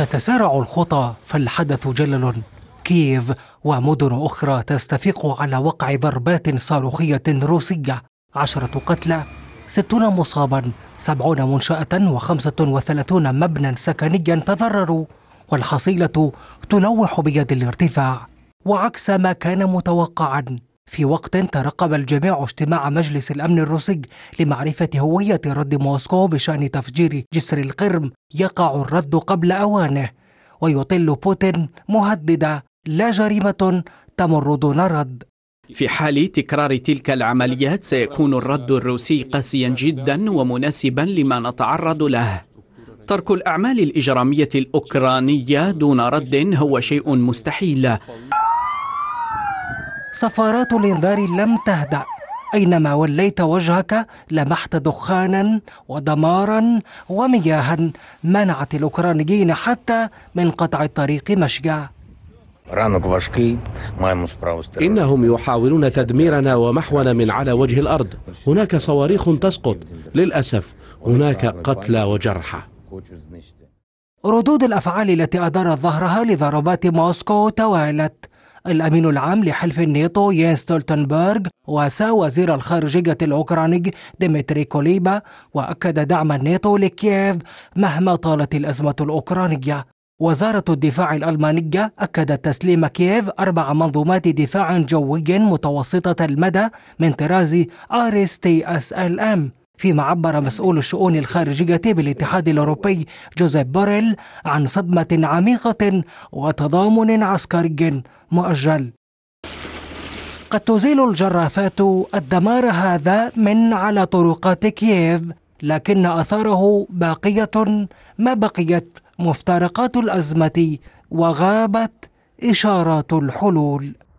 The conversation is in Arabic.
تتسارع الخطى فالحدث جلل كييف ومدن أخرى تستفيق على وقع ضربات صاروخية روسية عشرة قتلى ستون مصابا سبعون منشأة وخمسة وثلاثون مبنى سكنيا تضرروا والحصيلة تلوح بيد الارتفاع وعكس ما كان متوقعا في وقت ترقب الجميع اجتماع مجلس الأمن الروسي لمعرفة هوية رد موسكو بشأن تفجير جسر القرم يقع الرد قبل أوانه ويطل بوتين مهددة لا جريمة تمر دون رد في حال تكرار تلك العمليات سيكون الرد الروسي قاسيا جدا ومناسبا لما نتعرض له ترك الأعمال الإجرامية الأوكرانية دون رد هو شيء مستحيل صفارات الانذار لم تهدأ أينما وليت وجهك لمحت دخانا ودمارا ومياها منعت الأوكرانيين حتى من قطع الطريق مشيا إنهم يحاولون تدميرنا ومحونا من على وجه الأرض هناك صواريخ تسقط للأسف هناك قتلى وجرحى ردود الأفعال التي أدارت ظهرها لضربات موسكو توالت الأمين العام لحلف الناتو يانس ستولتنبرغ واسى وزير الخارجية الأوكراني ديمتري كوليبا وأكد دعم الناتو لكييف مهما طالت الأزمة الأوكرانية وزارة الدفاع الألمانية أكدت تسليم كييف أربع منظومات دفاع جوي متوسطة المدى من طراز آريس تي اس ال ام فيما عبر مسؤول الشؤون الخارجية بالاتحاد الأوروبي جوزيف بوريل عن صدمة عميقة وتضامن عسكري مؤجل قد تزيل الجرافات الدمار هذا من على طرقات كييف لكن أثاره باقية ما بقيت مفترقات الأزمة وغابت إشارات الحلول